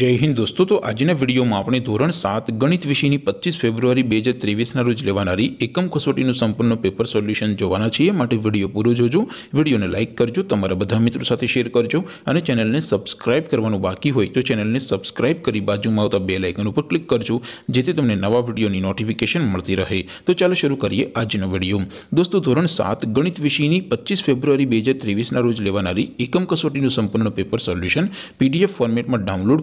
जय हिंद दोस्तों तो आज ने वीडियो म आपने ધોરણ 7 ગણિત વિષય ની 25 ફેબ્રુઆરી 2023 ના રોજ લેવાણારી એકમ કસોટી નું સંપૂર્ણ પેપર સોલ્યુશન જોવાના છે માટે વિડિયો પૂરો જોજો વિડિયોને લાઈક કરજો તમારા બધા મિત્રો સાથે શેર કરજો અને ચેનલ ને સબ્સ્ક્રાઇબ કરવાનો બાકી હોય તો ચેનલ ને સબ્સ્ક્રાઇબ કરી બાજુમાં આવતા બેલ આઇકન ઉપર ક્લિક કરજો જેથી તમને નવા વિડિયો ની નોટિફિકેશન મળતી રહે તો ચાલો શરૂ કરીએ આજ નો વિડિયો दोस्तों ધોરણ 7 ગણિત વિષય ની 25 ફેબ્રુઆરી 2023 ના રોજ લેવાણારી એકમ કસોટી નું સંપૂર્ણ પેપર સોલ્યુશન PDF ફોર્મેટ માં ડાઉનલોડ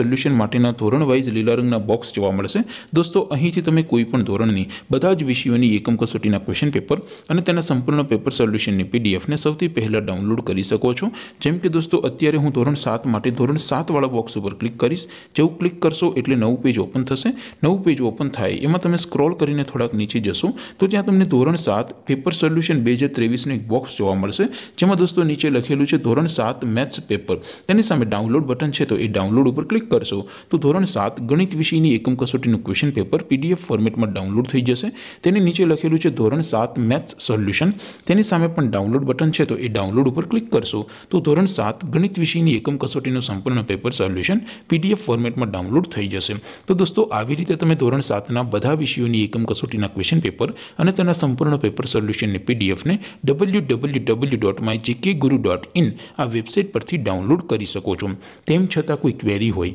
સોલ્યુશન માર્ટીના ધોરણ વાઇઝ લે ラー ંગના બોક્સ જોવા મળશે દોસ્તો અહીંથી તમે કોઈ પણ ધોરણની બધા જ વિષયોની એકમ કસોટીના ક્વેશ્ચન પેપર અને તેના સંપૂર્ણનો પેપર સોલ્યુશનની પીડીએફ ને સૌથી પહેલા ડાઉનલોડ કરી શકો છો જેમ કે દોસ્તો અત્યારે હું ધોરણ 7 માટે ધોરણ 7 વાળો બોક્સ ઉપર ક્લિક કરશો જેઉ ક્લિક કરશો એટલે નવું પેજ ઓપન થશે નવું પેજ ઓપન થાય એમાં તમે સ્ક્રોલ કરીને થોડક નીચે જશો તો ત્યાં તમને ધોરણ 7 પેપર સોલ્યુશન 2023 નો એક બોક્સ જોવા મળશે જેમાં દોસ્તો નીચે લખેલું છે ધોરણ 7 મેથ્સ પેપર તેની સામે ડાઉનલોડ બટન છે તો એ ડાઉનલોડ ઉપર ક્લિક કરશું તો ધોરણ 7 ગણિત વિષયની એકમ કસોટીનો ક્વેશ્ચન પેપર પીડીએફ ફોર્મેટમાં ડાઉનલોડ થઈ જશે તેની નીચે લખેલું છે ધોરણ 7 મેથ્સ સોલ્યુશન તેની સામે પણ ડાઉનલોડ બટન છે તો એ ડાઉનલોડ ઉપર ક્લિક કરશો તો ધોરણ 7 ગણિત વિષયની એકમ કસોટીનો સંપૂર્ણ પેપર સોલ્યુશન પીડીએફ ફોર્મેટમાં ડાઉનલોડ થઈ જશે તો દોસ્તો આવી રીતે તમે ધોરણ 7 ના બધા વિષયોની એકમ કસોટીના ક્વેશ્ચન પેપર અને તેના સંપૂર્ણ પેપર સોલ્યુશન ને પીડીએફ ને www.mygkguru.in આ વેબસાઈટ પરથી ડાઉનલોડ કરી શકો છો તેમ છતાં કોઈ ક્વેરી હોય